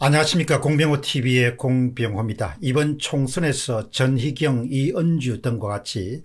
안녕하십니까 공병호TV의 공병호입니다. 이번 총선에서 전희경 이은주 등과 같이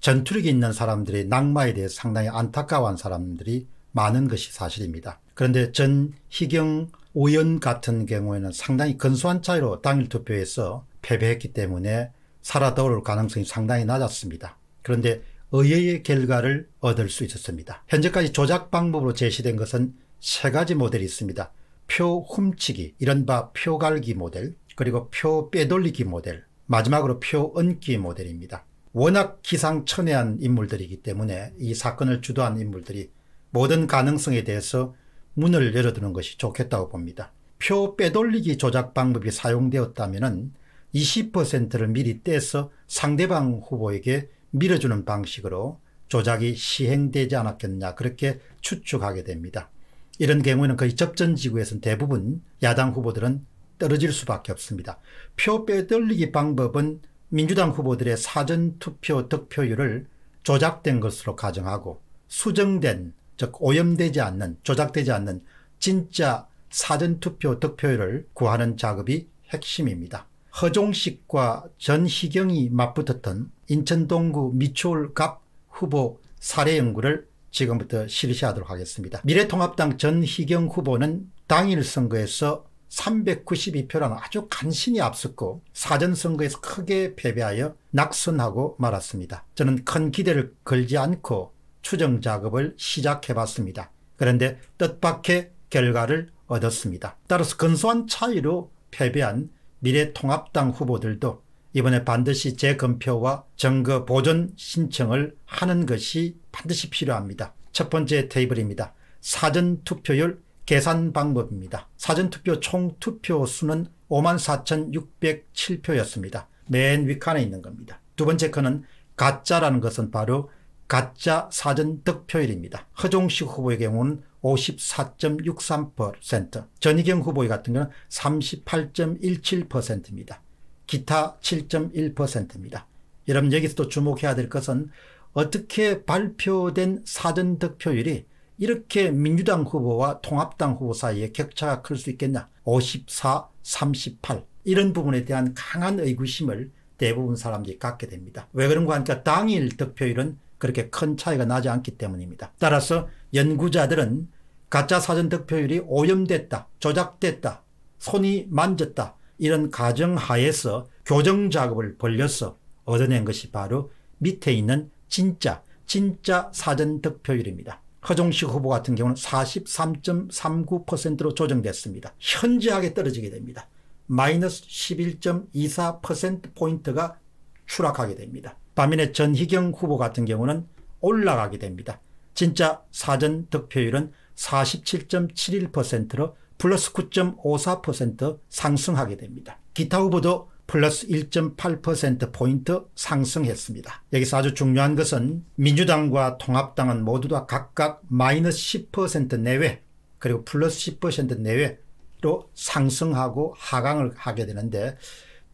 전투력이 있는 사람들의 낙마에 대해 상당히 안타까워한 사람들이 많은 것이 사실입니다. 그런데 전희경 의원 같은 경우에는 상당히 근소한 차이로 당일 투표에서 패배했기 때문에 살아돌을 가능성이 상당히 낮았습니다. 그런데 의회의 결과를 얻을 수 있었습니다. 현재까지 조작 방법으로 제시된 것은 세 가지 모델이 있습니다. 표 훔치기, 이른바 표갈기 모델, 그리고 표 빼돌리기 모델, 마지막으로 표 얹기 모델입니다. 워낙 기상천외한 인물들이기 때문에 이 사건을 주도한 인물들이 모든 가능성에 대해서 문을 열어두는 것이 좋겠다고 봅니다. 표 빼돌리기 조작 방법이 사용되었다면 20%를 미리 떼서 상대방 후보에게 밀어주는 방식으로 조작이 시행되지 않았겠냐 그렇게 추측하게 됩니다. 이런 경우에는 거의 접전 지구에선 대부분 야당 후보들은 떨어질 수밖에 없습니다. 표 빼돌리기 방법은 민주당 후보들의 사전투표 득표율을 조작된 것으로 가정하고 수정된 즉 오염되지 않는 조작되지 않는 진짜 사전투표 득표율을 구하는 작업이 핵심입니다. 허종식과 전희경이 맞붙었던 인천동구 미추홀갑 후보 사례 연구를 지금부터 실시하도록 하겠습니다. 미래통합당 전희경 후보는 당일 선거에서 392표라는 아주 간신히 앞섰고 사전선거에서 크게 패배하여 낙선하고 말았습니다. 저는 큰 기대를 걸지 않고 추정작업을 시작해봤습니다. 그런데 뜻밖의 결과를 얻었습니다. 따라서 근소한 차이로 패배한 미래통합당 후보들도 이번에 반드시 재검표와 정거 보존 신청을 하는 것이 반드시 필요합니다. 첫 번째 테이블입니다. 사전투표율 계산 방법입니다. 사전투표 총 투표 수는 54,607표였습니다. 맨 위칸에 있는 겁니다. 두 번째 칸은 가짜라는 것은 바로 가짜 사전 득표율입니다. 허종식 후보의 경우는 54.63%, 전희경 후보의 같은 경우는 38.17%입니다. 기타 7.1%입니다. 여러분 여기서 또 주목해야 될 것은 어떻게 발표된 사전 득표율이 이렇게 민주당 후보와 통합당 후보 사이에 격차가 클 수 있겠냐 54, 38 이런 부분에 대한 강한 의구심을 대부분 사람들이 갖게 됩니다. 왜 그런가 하니까 당일 득표율은 그렇게 큰 차이가 나지 않기 때문입니다. 따라서 연구자들은 가짜 사전 득표율이 오염됐다, 조작됐다, 손이 만졌다 이런 가정 하에서 교정 작업을 벌려서 얻어낸 것이 바로 밑에 있는 진짜 진짜 사전 득표율입니다. 허종식 후보 같은 경우는 43.39%로 조정됐습니다. 현저하게 떨어지게 됩니다. 마이너스 11.24%포인트가 추락하게 됩니다. 반면에 전희경 후보 같은 경우는 올라가게 됩니다. 진짜 사전 득표율은 47.71%로 플러스 9.54% 상승하게 됩니다. 기타 후보도 플러스 1.8%포인트 상승했습니다. 여기서 아주 중요한 것은 민주당과 통합당은 모두 다 각각 마이너스 10% 내외 그리고 플러스 10% 내외로 상승하고 하강을 하게 되는데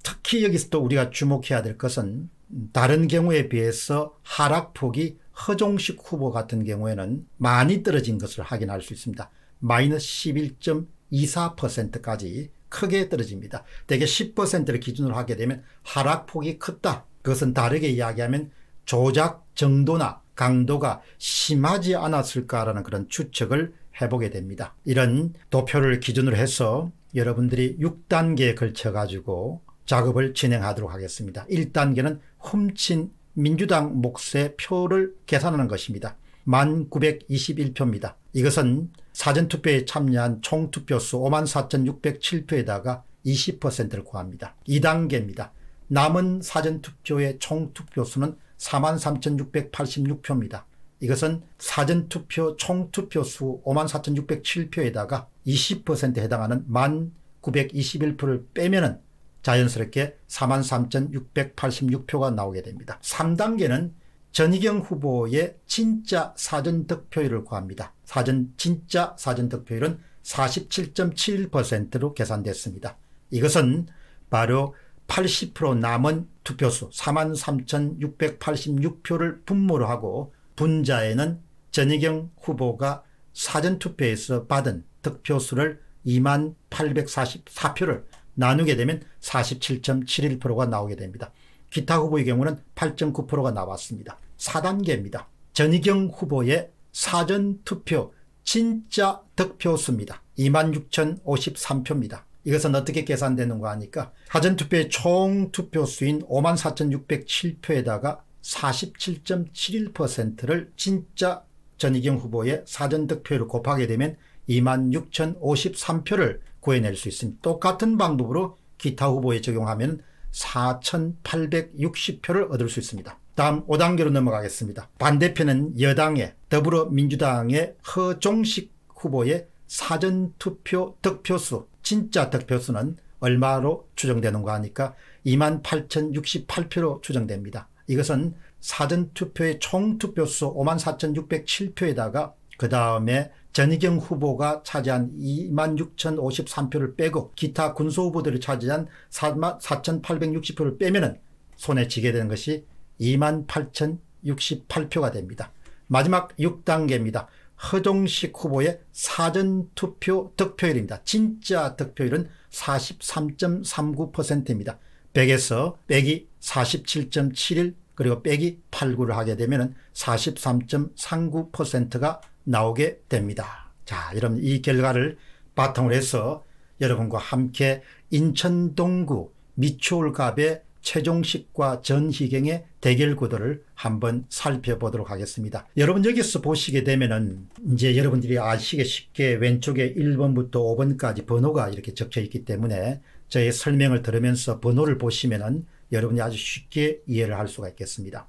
특히 여기서 또 우리가 주목해야 될 것은 다른 경우에 비해서 하락폭이 허종식 후보 같은 경우에는 많이 떨어진 것을 확인할 수 있습니다. 마이너스 11.24%까지 크게 떨어집니다. 대개 10%를 기준으로 하게 되면 하락폭이 컸다. 그것은 다르게 이야기하면 조작 정도나 강도가 심하지 않았을까라는 그런 추측을 해보게 됩니다. 이런 도표를 기준으로 해서 여러분들이 6단계에 걸쳐 가지고 작업을 진행하도록 하겠습니다. 1단계는 훔친 민주당 몫의 표를 계산하는 것입니다. 1921표입니다. 이것은 사전투표에 참여한 총투표수 54,607표에다가 20%를 구합니다. 2단계입니다. 남은 사전투표의 총투표수는 43,686표입니다. 이것은 사전투표 총투표수 54,607표에다가 20%에 해당하는 1,921표를 빼면 은 자연스럽게 43,686표가 나오게 됩니다. 3단계는 전희경 후보의 진짜 사전 득표율을 구합니다. 사전 진짜 사전 득표율은 47.7%로 계산됐습니다. 이것은 바로 80% 남은 투표수 43,686표를 분모로 하고 분자에는 전희경 후보가 사전투표에서 받은 득표수를 2만 844표를 나누게 되면 47.71%가 나오게 됩니다. 기타 후보의 경우는 8.9%가 나왔습니다. 4단계입니다. 전희경 후보의 사전투표 진짜 득표수입니다. 26,053표입니다. 이것은 어떻게 계산되는가 하니까 사전투표의 총 투표수인 54,607표에다가 47.71%를 진짜 전희경 후보의 사전 득표를 곱하게 되면 26,053표를 구해낼 수 있습니다. 똑같은 방법으로 기타 후보에 적용하면 4,860표를 얻을 수 있습니다. 다음 5단계로 넘어가겠습니다. 반대편은 여당의 더불어민주당의 허종식 후보의 사전투표 득표수, 진짜 득표수는 얼마로 추정되는가 하니까 28,068표로 추정됩니다. 이것은 사전투표의 총투표수 54,607표에다가 그 다음에 전희경 후보가 차지한 26,053표를 빼고 기타 군소 후보들이 차지한 4,860표를 빼면은 손에 쥐게 되는 것이 28,068표가 됩니다. 마지막 6단계입니다. 허종식 후보의 사전투표 득표율입니다. 진짜 득표율은 43.39%입니다. 100에서 빼기 47.71 그리고 빼기 89를 하게 되면 43.39%가 나오게 됩니다. 자, 여러분 이 결과를 바탕으로 해서 여러분과 함께 인천동구 미추홀갑의 최종식과 전희경의 대결 구도를 한번 살펴보도록 하겠습니다. 여러분 여기서 보시게 되면은 이제 여러분들이 아시게 쉽게 왼쪽에 1번부터 5번까지 번호가 이렇게 적혀 있기 때문에 저의 설명을 들으면서 번호를 보시면은 여러분이 아주 쉽게 이해를 할 수가 있겠습니다.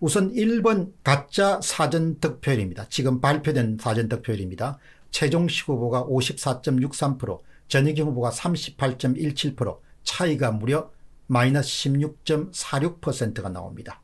우선 1번 가짜 사전 득표율입니다. 지금 발표된 사전 득표율입니다. 최종식 후보가 54.63%, 전희경 후보가 38.17%, 차이가 무려 마이너스 16.46%가 나옵니다.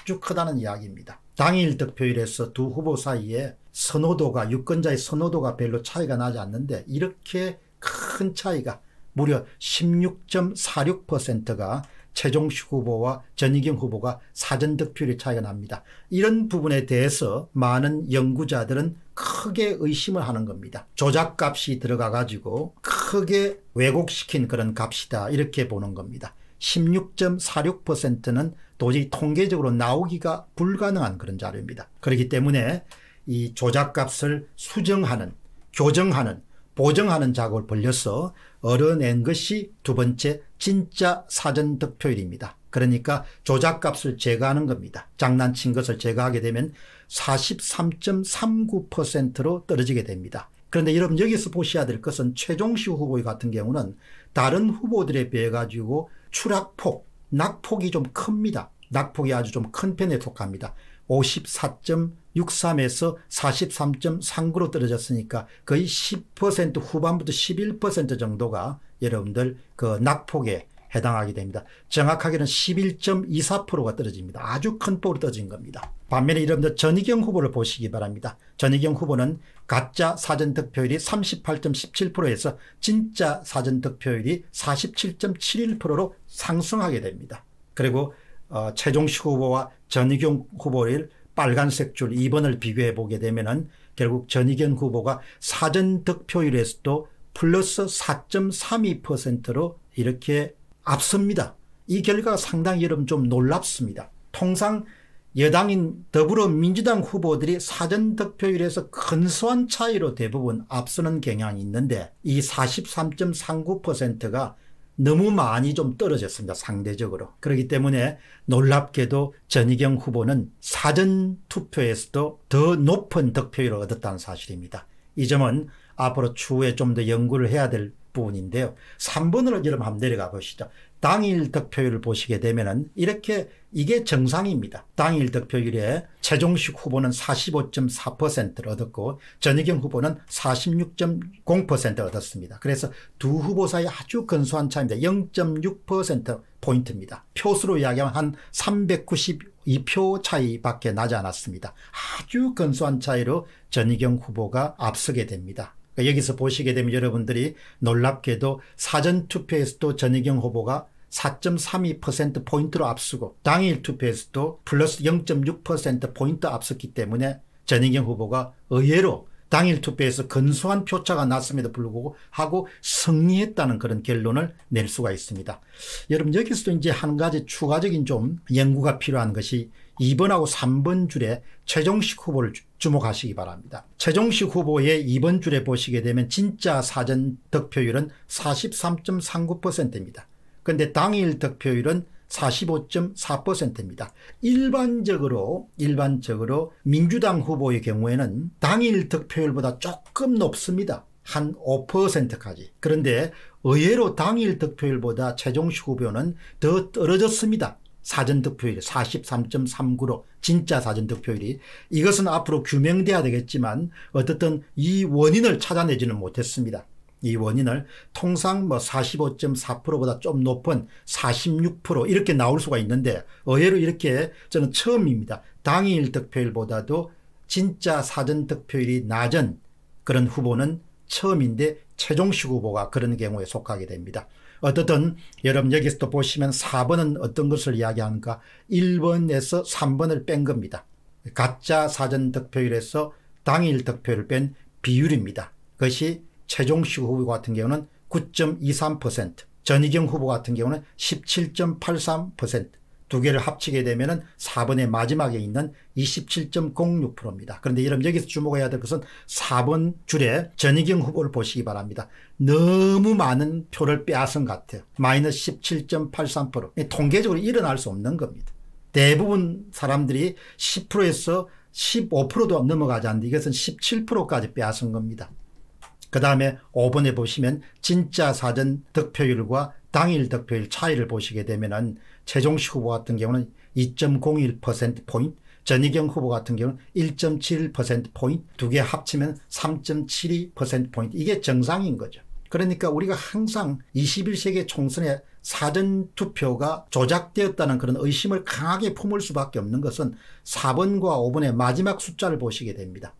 아주 크다는 이야기입니다. 당일 득표율에서 두 후보 사이에 선호도가 유권자의 선호도가 별로 차이가 나지 않는데 이렇게 큰 차이가 무려 16.46%가 최종식 후보와 전희경 후보가 사전 득표율이 차이가 납니다. 이런 부분에 대해서 많은 연구자들은 크게 의심을 하는 겁니다. 조작값이 들어가 가지고 크게 왜곡시킨 그런 값이다 이렇게 보는 겁니다. 16.46%는 도저히 통계적으로 나오기가 불가능한 그런 자료입니다. 그렇기 때문에 이 조작값을 수정하는 교정하는 보정하는 작업을 벌려서 얻어낸 것이 두 번째 진짜 사전 득표율입니다. 그러니까 조작값을 제거하는 겁니다. 장난친 것을 제거하게 되면 43.39%로 떨어지게 됩니다. 그런데 여러분 여기서 보셔야 될 것은 최종시 후보 같은 경우는 다른 후보들에 비해 가지고 추락폭, 낙폭이 좀 큽니다. 낙폭이 아주 좀 큰 편에 속합니다. 54.63에서 43.39로 떨어졌으니까 거의 10% 후반부터 11% 정도가 여러분들 그 낙폭에 해당하게 됩니다. 정확하게는 11.24%가 떨어집니다. 아주 큰 폭으로 떨어진 겁니다. 반면에 여러분들 전희경 후보를 보시기 바랍니다. 전희경 후보는 가짜 사전 득표율이 38.17%에서 진짜 사전 득표율이 47.71%로 상승하게 됩니다. 그리고 어, 최종식 후보와 전희경 후보일 빨간색 줄 2번을 비교해 보게 되면은 결국 전희경 후보가 사전 득표율에서도 플러스 4.32%로 이렇게 앞섭니다. 이 결과가 상당히 여러분 좀 놀랍습니다. 통상 여당인 더불어민주당 후보들이 사전 득표율에서 근소한 차이로 대부분 앞서는 경향이 있는데 이 43.39%가 너무 많이 좀 떨어졌습니다. 상대적으로. 그렇기 때문에 놀랍게도 전희경 후보는 사전 투표에서도 더 높은 득표율을 얻었다는 사실입니다. 이 점은 앞으로 추후에 좀 더 연구를 해야 될 부분인데요. 3번으로 여러분 한번 내려가 보시죠. 당일 득표율을 보시게 되면은 이렇게 이게 정상입니다. 당일 득표율에 최종식 후보는 45.4%를 얻었고 전희경 후보는 46.0%를 얻었습니다. 그래서 두 후보 사이 아주 근소한 차입니다0.6% 포인트입니다. 표수로 이야기하면 한 392표 차이밖에 나지 않았습니다. 아주 근소한 차이로 전희경 후보가 앞서게 됩니다. 그러니까 여기서 보시게 되면 여러분들이 놀랍게도 사전투표에서도 전희경 후보가 4.32%포인트로 앞서고 당일 투표에서도 플러스 0.6%포인트 앞섰기 때문에 전희경 후보가 의외로 당일 투표에서 근소한 표차가 났음에도 불구하고 하고 승리했다는 그런 결론을 낼 수가 있습니다. 여러분 여기서도 이제 한 가지 추가적인 좀 연구가 필요한 것이 2번하고 3번 줄에 최종식 후보를 주목하시기 바랍니다. 최종식 후보의 이번 줄에 보시게 되면 진짜 사전 득표율은 43.39%입니다. 그런데 당일 득표율은 45.4%입니다. 일반적으로 일반적으로 민주당 후보의 경우에는 당일 득표율보다 조금 높습니다. 한 5%까지. 그런데 의외로 당일 득표율보다 최종식 후보는 더 떨어졌습니다. 사전 득표율이 43.39로 진짜 사전 득표율이 이것은 앞으로 규명돼야 되겠지만 어떻든 이 원인을 찾아내지는 못했습니다. 이 원인을 통상 뭐 45.4%보다 좀 높은 46% 이렇게 나올 수가 있는데 의외로 이렇게 저는 처음입니다. 당일 득표율보다도 진짜 사전 득표율이 낮은 그런 후보는 처음인데 최종식 후보가 그런 경우에 속하게 됩니다. 어떻든 여러분 여기서 또 보시면 4번은 어떤 것을 이야기하는가 1번에서 3번을 뺀 겁니다. 가짜 사전 득표율에서 당일 득표율 뺀 비율입니다. 그것이 최종식 후보 같은 경우는 9.23% 전희경 후보 같은 경우는 17.83%두 개를 합치게 되면은 4번의 마지막에 있는 27.06%입니다. 그런데 여러분 여기서 주목해야 될 것은 4번 줄에 전희경 후보를 보시기 바랍니다. 너무 많은 표를 빼앗은 것 같아요. 마이너스 17.83%. 통계적으로 일어날 수 없는 겁니다. 대부분 사람들이 10%에서 15%도 넘어가지 않는데 이것은 17%까지 빼앗은 겁니다. 그 다음에 5번에 보시면 진짜 사전 득표율과 당일 득표율 차이를 보시게 되면은 최종식 후보 같은 경우는 2.01%포인트, 전희경 후보 같은 경우는 1.7%포인트, 1두개 합치면 3.72%포인트. 이게 정상인 거죠. 그러니까 우리가 항상 21세기 총선에 사전투표가 조작되었다는 그런 의심을 강하게 품을 수밖에 없는 것은 4번과 5번의 마지막 숫자를 보시게 됩니다.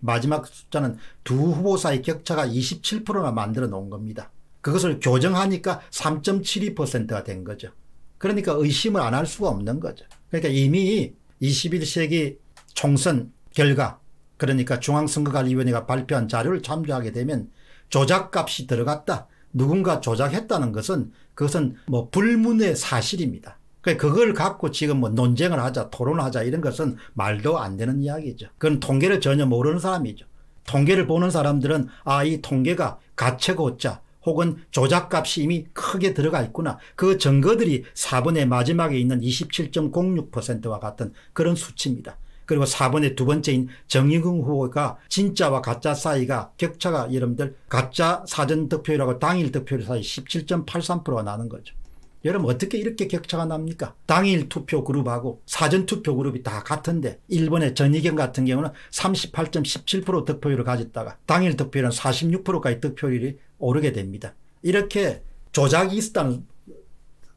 마지막 숫자는 두 후보 사이 격차가 27%나 만들어 놓은 겁니다. 그것을 교정하니까 3.72%가 된 거죠. 그러니까 의심을 안 할 수가 없는 거죠. 그러니까 이미 21세기 총선 결과 그러니까 중앙선거관리위원회가 발표한 자료를 참조하게 되면 조작값이 들어갔다. 누군가 조작했다는 것은 그것은 뭐 불문의 사실입니다. 그러니까 그걸 갖고 지금 뭐 논쟁을 하자 토론하자 이런 것은 말도 안 되는 이야기죠. 그건 통계를 전혀 모르는 사람이죠. 통계를 보는 사람들은 아이 통계가 가채고자 혹은 조작값이 이미 크게 들어가 있구나. 그 증거들이 4번의 마지막에 있는 27.06%와 같은 그런 수치입니다. 그리고 4번의 두 번째인 정의근 후보가 진짜와 가짜 사이가 격차가 여러분들 가짜 사전 득표율하고 당일 득표율 사이 17.83%가 나는 거죠. 여러분 어떻게 이렇게 격차가 납니까? 당일 투표 그룹하고 사전 투표 그룹이 다 같은데 일본의 전희경 같은 경우는 38.17% 득표율을 가졌다가 당일 득표율은 46%까지 득표율이 오르게 됩니다. 이렇게 조작이 있었다는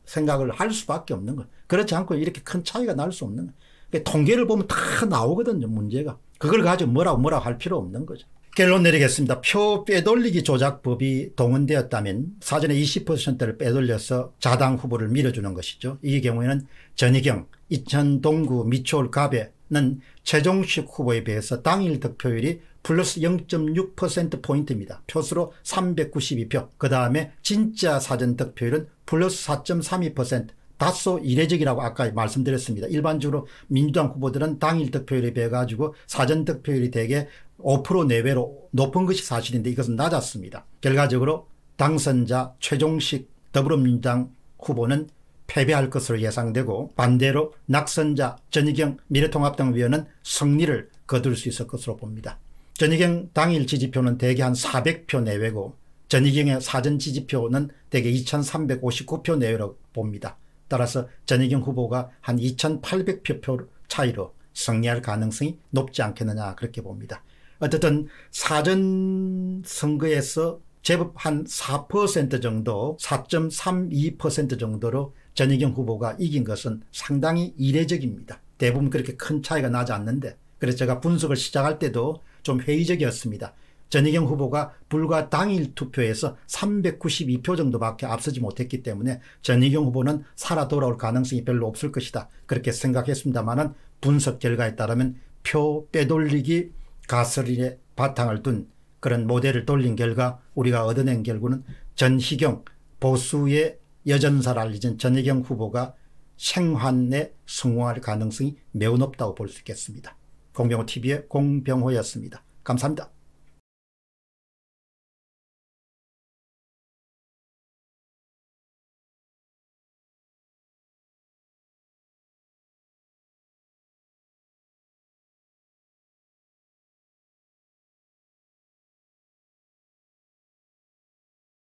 생각을 할 수밖에 없는 거예요. 그렇지 않고 이렇게 큰 차이가 날 수 없는 거예요. 그러니까 통계를 보면 다 나오거든요, 문제가. 그걸 가지고 뭐라고 뭐라고 할 필요 없는 거죠. 결론 내리겠습니다. 표 빼돌리기 조작법이 동원되었다면 사전에 20%를 빼돌려서 자당 후보를 밀어주는 것이죠. 이 경우에는 전희경, 이천동구, 미추홀갑에 는 최종식 후보에 비해서 당일 득표율이 플러스 0.6%포인트입니다. 표수로 392표. 그 다음에 진짜 사전 득표율은 플러스 4.32%. 다소 이례적이라고 아까 말씀드렸습니다. 일반적으로 민주당 후보들은 당일 득표율에 비해 가지고 사전 득표율이 대개 5% 내외로 높은 것이 사실인데 이것은 낮았습니다. 결과적으로 당선자 최종식 더불어민주당 후보는 패배할 것으로 예상되고 반대로 낙선자 전희경 미래통합당 위원은 승리를 거둘 수 있을 것으로 봅니다. 전희경 당일 지지표는 대개 한 400표 내외고 전희경의 사전 지지표는 대개 2359표 내외로 봅니다. 따라서 전희경 후보가 한 2800표 차이로 승리할 가능성이 높지 않겠느냐 그렇게 봅니다. 어쨌든 사전 선거에서 제법 한 4% 정도 4.32% 정도로 전희경 후보가 이긴 것은 상당히 이례적입니다. 대부분 그렇게 큰 차이가 나지 않는데 그래서 제가 분석을 시작할 때도 좀 회의적이었습니다. 전희경 후보가 불과 당일 투표에서 392표 정도밖에 앞서지 못했기 때문에 전희경 후보는 살아 돌아올 가능성이 별로 없을 것이다. 그렇게 생각했습니다만은 분석 결과에 따르면 표 빼돌리기 가설에 바탕을 둔 그런 모델을 돌린 결과 우리가 얻어낸 결과는 전희경 보수의 여전사를 알리진 전희경 후보가 생환에 성공할 가능성이 매우 높다고 볼 수 있겠습니다. 공병호 TV의 공병호였습니다. 감사합니다.